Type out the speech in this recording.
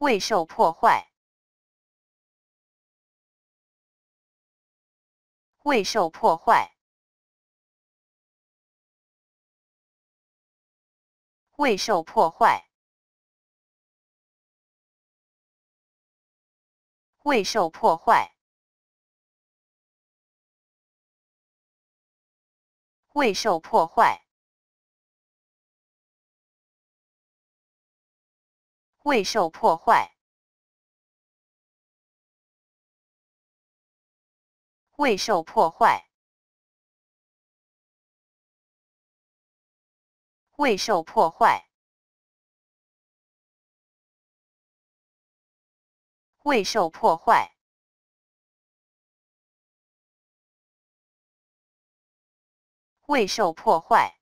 未受破坏，未受破坏，未受破坏，未受破坏，未受破坏。未受破坏，未受破坏，未受破坏，未受破坏，未受破坏。